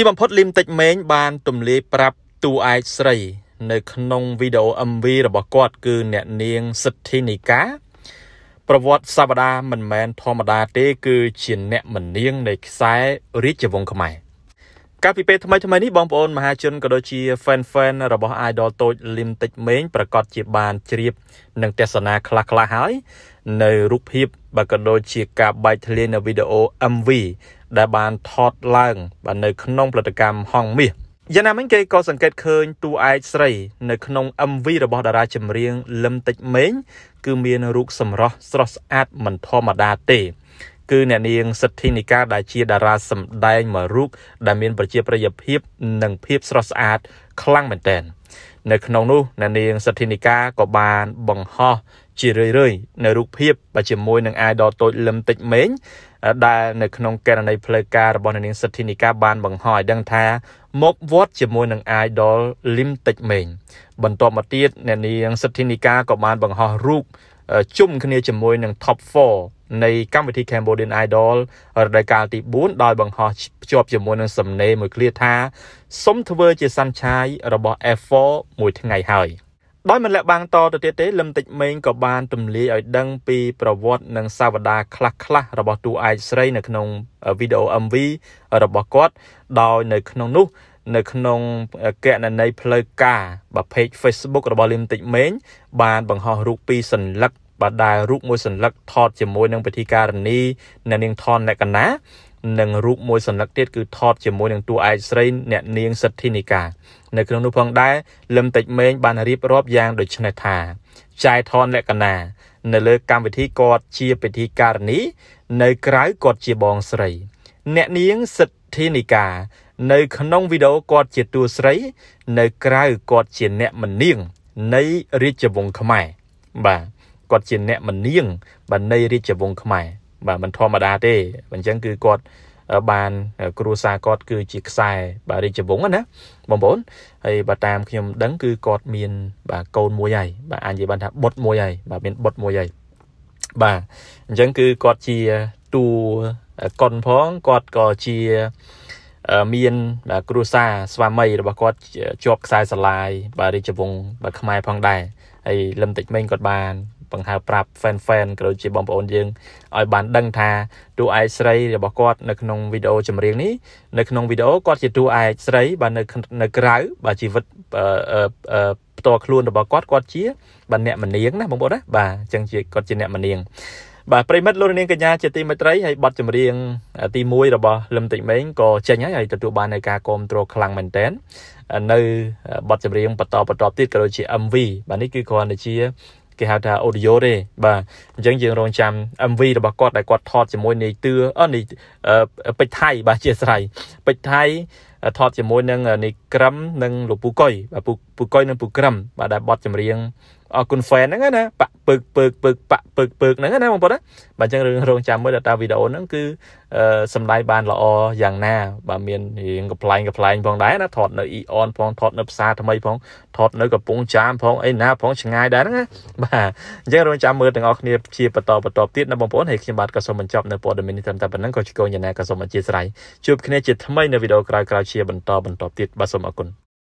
ទីបំផុតលីមតិចម៉េងបានទម្លាយប្រាប់តួឯកស្រី នៅក្នុងវីដេអូ MV របស់គាត់គឺអ្នកនាងសិទ្ធីនីកាប្រវត្តិសាវតាមិនមែនធម្មតាទេគឺ ជាអ្នកមនាងនៃខ្សែរាជវង្សខ្មែរកាលពីពេលថ្មីថ្មីនេះបងប្អូនមហាជនក៏ដូចជា fan fan របស់ idol តូច Limtic Meng ប្រកាសជាបានជ្រាប និងទស្សនា ខ្លះខ្លះហើយនៅរូបភាពបើក៏ដូចជាការបែកធ្លាយនៅវីដេអូ MV ដែលបានថតឡើងបាននៅក្នុងផលិតកម្មហងមាសយ៉ាងណាមិញគេក៏សង្កេតឃើញតួឯកស្រីនៅក្នុង MV របស់តារាចម្រៀងលឹមតិចមេងគឺមានរូបសម្រស់ស្រស់ស្អាតមិនធម្មតាទេគឺអ្នកនាងសិទ្ធិនីការដែលជាតារាសម្ដែងមួយរូបដែលមានប្រជាប្រិយភាពនិងភាពស្រស់ស្អាត ខ្លាំងមែនទែននៅក្នុងនោះអ្នកនាងសិទ្ធិនីការក៏បានបង្ហោះជារឿយរឿយនៅរូបភាពជាមួយនឹង idol តូចលឹមតិចមេងដែលនៅក្នុងករណីផ្លូវការរបស់អ្នកនាងសិទ្ធិនីការបានបង្ហោះឲ្យដឹងថា មកវត្ត ជាមួយនឹង idol លឹមតិចមេងបន្ទាប់មកទៀតអ្នកនាងសិទ្ធិនីការក៏បានបង្ហោះរូបជុំគ្នាជាមួយនឹង top 4នៃកម្មវិធី Cambodian Idol រដូវកាលទី4ដោយបង្ហោះភ្ជាប់ជាមួយនឹងសំណេរមួយឃ្លាថាសុំធ្វើជាសាន់ឆាយរបស់ F4 មួយថ្ងៃហើយដោយមិនលាក់បាំងតទៅទៀតទេលឹមតិចមេងក៏បានទម្លាយឲ្យដឹងពីប្រវត្តិនិងសាវតាខ្លះខ្លះរបស់តួឯកស្រីនៅក្នុងវីដេអូ MV របស់គាត់ដោយនៅក្នុងនោះនៅក្នុងកណន័យផ្លូវការបាទ page Facebook របស់ Limited Main បានបង្ហោះរូបពីរសញ្ញាลักษณ์បាទដែលរូបមួយសញ្ញាลักษณ์ថតជាមួយនឹងពិធីការនីអ្នកនាងថនលក្ខណា និងរូបមួយសញ្ញាลักษณ์ទៀតគឺថតជាមួយនឹងតួឯកស្រី អ្នកនាងសិទ្ធិនីកានៅក្នុងនោះផងដែរ Limited Main បានរៀបរាប់យ៉ាងដូចនេះថា ចែថនលក្ខណានៅលើកម្មវិធីគាត់ជាពិធីការនីនៅក្រៅគាត់ជាបងស្រី អ្នកនាងសិទ្ធិនីកានៅក្នុងវីដេអូគាត់ជាទួស្រី នៅក្រៅគាត់ជាអ្នកមនាងនៃរាជវង្សខ្មែរបាទគាត់ជាអ្នកមនាង បាទនៃរាជវង្សខ្មែរបាទមិនធម្មតាទេអញ្ចឹងគឺគាត់បាន គ្រួសារគាត់គឺជាខ្សែបាទរាជវង្សណាបងប្អូនហើយបើតាមខ្ញុំដឹងគឺគាត់មានបាទកូនមួយហើយបាទអាចនិយាយបានថាបុត្រមួយហើយបាទមានបុត្រមួយហើយបាទអញ្ចឹងគឺគាត់ជាតួកុនផងគាត់ក៏ជាមានគ្រួសារស្វាមីរបស់គាត់ជាប់ខ្សែស្រឡាយបាទរាជវង្សបាទខ្មែរផងដែរហើយលឹមតិចមេងគាត់បានបង្ហើប្រាប់ fan fan ក៏ដូចជាបងប្អូនយើងឲ្យបានដឹងថាតួឯកស្រី របស់គាត់ នៅក្នុងវីដេអូចម្រៀងនេះនៅក្នុងវីដេអូគាត់ជាតួឯកស្រី បាទនៅនៅក្រៅបាទជីវិតផ្ទាល់ខ្លួនរបស់គាត់គាត់ជាបាទអ្នកមនាងណាបងប្អូនណាបាទអញ្ចឹងជាគាត់ជាអ្នកមនាងបាទប្រិមិត្តលោកនាងកញ្ញាជាទីមេត្រីហើយបទចម្រៀងទី1របស់លឹមតិចមេងក៏ចេញហើយហើយទទួលបាននៅការគ្រប់គ្រងខ្លាំងមែនទែននៅបទចម្រៀងបន្តបន្តទៀតក៏ដូចជា MV បាទនេះគឺគ្រាន់តែជាគេហៅថា audio ទេបាទអញ្ចឹងយើងរងចាំ MV របស់គាត់ដែលគាត់ថតជាមួយនាយទឿអនេះពេជ្រថៃបាទជាស្រ័យពេជ្រថៃថតជាមួយនឹងនាយក្រឹមនិងលោកពូកុយបាទពូកុយនិងពូក្រឹមបាទដែលបត់ចម្រៀងគុណ fan ហ្នឹងណាប៉ពឹកពឹកពឹកប៉ពឹកពឹកហ្នឹងណាបងប្អូនណាបាទអញ្ចឹងរឿងរងចាំមើលដល់តាវីដេអូហ្នឹងគឺសំដាយបានល្អយ៉ាងណាបាទមានរៀងកំ pl ែងកំ pl ែងផងដែរណាថតនៅ Eon ផងថតនៅផ្សារថ្មីផងថតនៅកំពង់ចាមផងអីណាផងឆ្ងាយដែរហ្នឹងណាបាទអញ្ចឹងរងចាំមើលទាំងអស់គ្នាជាបន្តបន្តទៀតណាបងប្អូនហើយខ្ញុំបាទក៏សូមបញ្ចប់នៅព័ត៌មាននេះត្រឹមតែប៉ុណ្ណឹងក៏ជួយកូនយ៉ាងណាក៏សូមអធិស្ឋានជួបគ្នាជាថ្មីនៅវីដេអូក្រោយៗជាបន្តបន្តទៀតបាទសូមអរគុណ